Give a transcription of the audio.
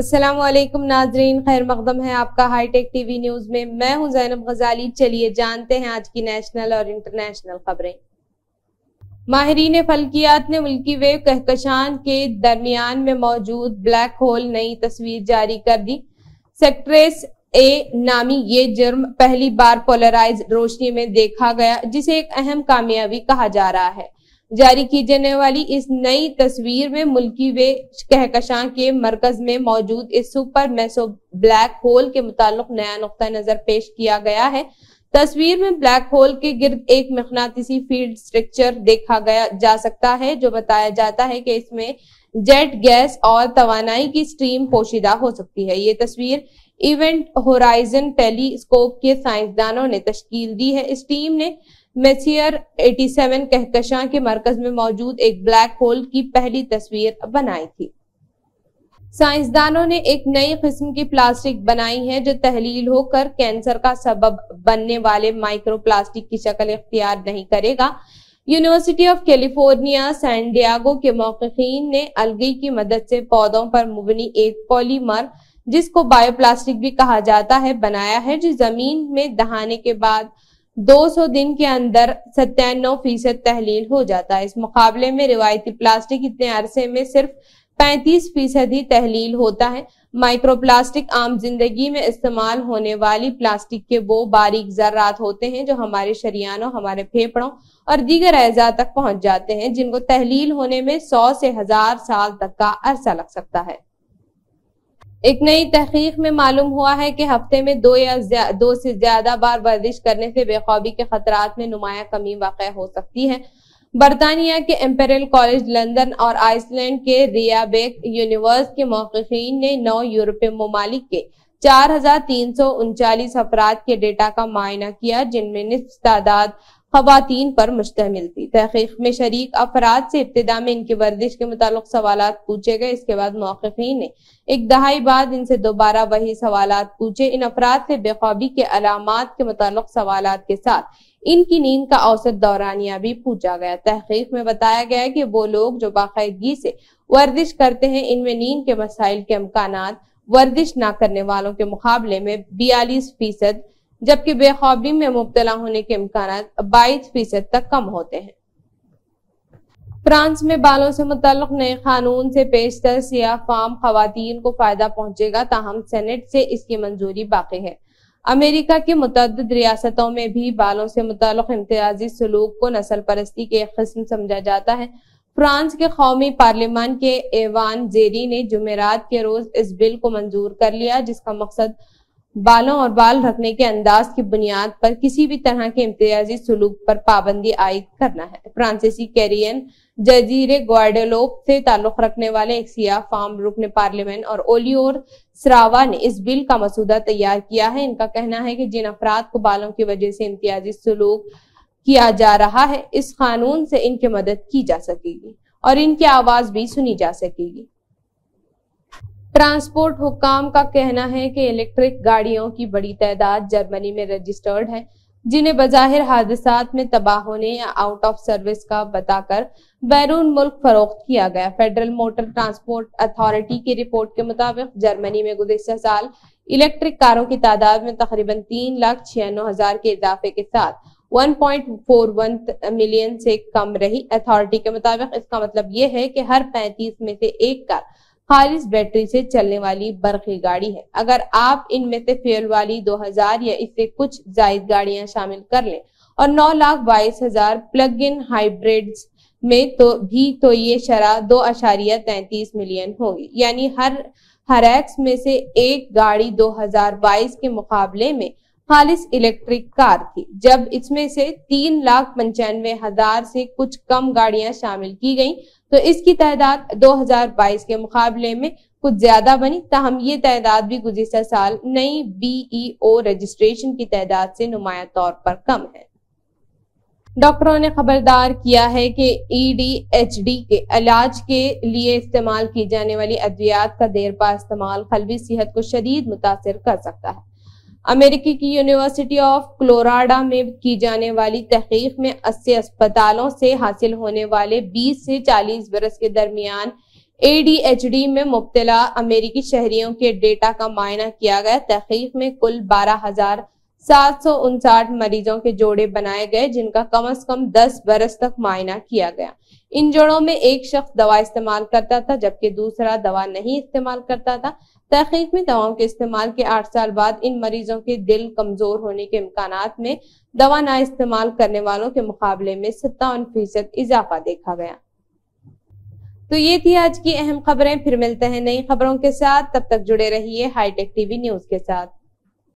असलम नाजरीन खैर मकदम है आपका हाई टेक टीवी न्यूज में मैं हूं जैनब गजाली चलिए जानते हैं आज की नेशनल और इंटरनेशनल खबरें माहरीन फलकियात ने मुल्की वे कहकशान के दरमियान में मौजूद ब्लैक होल नई तस्वीर जारी कर दी सेक्ट्रेस ए नामी ये जुर्म पहली बार पोलराइज रोशनी में देखा गया जिसे एक अहम कामयाबी कहा जा रहा है जारी की जाने वाली इस नई तस्वीर में मुल्की वे कहकशां के मरकज में मौजूद इस सुपर मैसो ब्लैक होल के मुतालिक नया नुक्ता नज़र पेश किया गया है तस्वीर में ब्लैक होल के गिर्द एक मकनातीसी फील्ड स्ट्रक्चर देखा गया जा सकता है जो बताया जाता है कि इसमें जेट गैस और तवानाई की स्ट्रीम पोशीदा हो सकती है ये तस्वीर इवेंट होराइजन टेलीस्कोप के साइंसदानों ने तश्कील दी है इस टीम ने मेसियर 87 सेवन कहकशां के मरकज में मौजूद एक ब्लैक होल की पहली तस्वीर बनाई थी साइंसदानों ने एक नई किस्म की प्लास्टिक बनाई है जो तहलील होकर कैंसर का सबब बनने वाले माइक्रोप्लास्टिक की शक्ल इख्तियार नहीं करेगा university of California San Diego के मौकिन ने अलगी की मदद से पौधों पर मुबनी एक पॉलीमर जिसको बायोप्लास्टिक भी कहा जाता है बनाया है जो जमीन में दहाने के बाद 200 दिन के अंदर सत्तानवे फीसद तहलील हो जाता है इस मुकाबले में रिवायती प्लास्टिक इतने अरसे में सिर्फ 35 फीसद ही तहलील होता है माइक्रोप्लास्टिक आम जिंदगी में इस्तेमाल होने वाली प्लास्टिक के वो बारीक जर्रात होते हैं जो हमारे शरियानों हमारे फेफड़ों और दीगर एजा तक पहुंच जाते हैं जिनको तहलील होने में सौ से हजार साल तक का अरसा लग सकता है एक नई तहकीक में मालूम हुआ है कि हफ्ते में दो या दो से ज्यादा बार वर्जिश करने से बेखौबी के खतरात में नुमाया कमी वाक़ हो सकती है बरतानिया के एम्पेरियल कॉलेज लंदन और आइसलैंड के रियाबेक यूनिवर्स के मौकिन ने नौ यूरोपीय ममालिक के चार हजार तीन सौ उनचालीस अफराद के डेटा का मायना किया जिनमें निस्फ तादाद खातन पर मुश्तमिल थी तहकीक में शरीक अफराद से इब्तदा में इनकी वर्जिश के मुतालिक सवाल पूछे गए इसके बाद मौकफी ने एक दहाई बाद इनसे दोबारा वही सवाल पूछे इन अफराद से बेखौबी के अलामत के मुतालिक सवाल के साथ इनकी नींद का औसत दौरानिया भी पूछा गया तहकीक में बताया गया कि वो लोग जो बाकायदगी से वर्जिश करते हैं इनमें नींद के मसाइल के अमकान वर्जिश ना करने वालों के मुकाबले में बयालीस फीसद जबकि बेखौबी में मुबतला होने के इम्कान बाईस फीसद तक कम होते हैं फ्रांस में बालों से मुतल नए कानून से पेशतर सिया फार्म खातन को फायदा पहुंचेगा ताहम सेनेट से इसकी मंजूरी बाकी है अमेरिका की मुतद रियासतों में भी बालों से मुतल इम्तियाजी सलूक को नसल परस्ती की एक कस्म समझा जाता है फ्रांस के कौमी पार्लियामान के एवान जेरी ने जमेरात के रोज इस बिल को मंजूर कर लिया जिसका मकसद बालों और बाल रखने के अंदाज की बुनियाद पर किसी भी तरह के इम्तियाजी सलूक पर पाबंदी आयद करना है फ्रांसीसी कैरियन जजीरे ग्वाडेलोप से ताल्लुक रखने वाले एक सियाह फार्म रुकन पार्लियामेंट और ओलियोर सरावा ने इस बिल का मसूदा तैयार किया है इनका कहना है कि जिन अफराद को बालों की वजह से इम्तियाजी सलूक किया जा रहा है इस कानून से इनकी मदद की जा सकेगी और इनकी आवाज भी सुनी जा सकेगी ट्रांसपोर्ट हुकाम का कहना है कि इलेक्ट्रिक गाड़ियों की बड़ी तादाद जर्मनी में रजिस्टर्ड है जिन्हें बजाहिर हादसा में तबाह होने या आउट ऑफ सर्विस का बताकर बैरून मुल्क फरोख्त किया गया फेडरल मोटर ट्रांसपोर्ट अथॉरिटी की रिपोर्ट के मुताबिक जर्मनी में गुजशत साल इलेक्ट्रिक कारों की तादाद में तकरीबन तीन लाख छियानवे हजार के इजाफे के साथ 1.41 मिलियन से कम रही अथॉरिटी के मुताबिक इसका मतलब यह है कि हर 35 में से एक कार खारिज बैटरी से चलने वाली बरकी गाड़ी है अगर आप इनमें से फ्यूल वाली 2000 या इससे कुछ जायद गाड़ियां शामिल कर लें और नौ लाख बाईस हजार प्लग इन हाइब्रिड में तो भी तो ये शराब दो अशारिया तैतीस मिलियन होगी यानी हर हर एक्स में से एक गाड़ी दो हजार बाईस के मुकाबले में खालिश इलेक्ट्रिक कार थी जब इसमें से तीन लाख पंचानवे हजार से कुछ कम गाड़ियां शामिल की गई तो इसकी तादाद 2022 के मुकाबले में कुछ ज्यादा बनी तहम ये तादाद भी गुजशत साल नई बी रजिस्ट्रेशन e की तादाद से नुमाया तौर पर कम है डॉक्टरों ने खबरदार किया है कि ईडीएचडी e के इलाज के लिए इस्तेमाल की जाने वाली अद्वियात का देर इस्तेमाल खलबी सेहत को शदीद मुतासर कर सकता है अमेरिकी की यूनिवर्सिटी ऑफ क्लोराडा में की जाने वाली तहकीक में अस्सी अस्पतालों से हासिल होने वाले 20 से 40 बरस के दरमियान एडीएचडी में मुबतला अमेरिकी शहरियों के डेटा का मायना किया गया तहकीक में कुल बारह हजार सात मरीजों के जोड़े बनाए गए जिनका कम अज कम 10 बरस तक मायना किया गया इन जोड़ों में एक शख्स दवा इस्तेमाल करता था जबकि दूसरा दवा नहीं इस्तेमाल करता था तहकीक में दवाओं के इस्तेमाल के आठ साल बाद इन मरीजों के दिल कमजोर होने के इम्कान में दवा ना इस्तेमाल करने वालों के मुकाबले में सत्तावन फीसद इजाफा देखा गया तो ये थी आज की अहम खबरें फिर मिलते हैं नई खबरों के साथ तब तक जुड़े रहिए हाईटेक टीवी न्यूज के साथ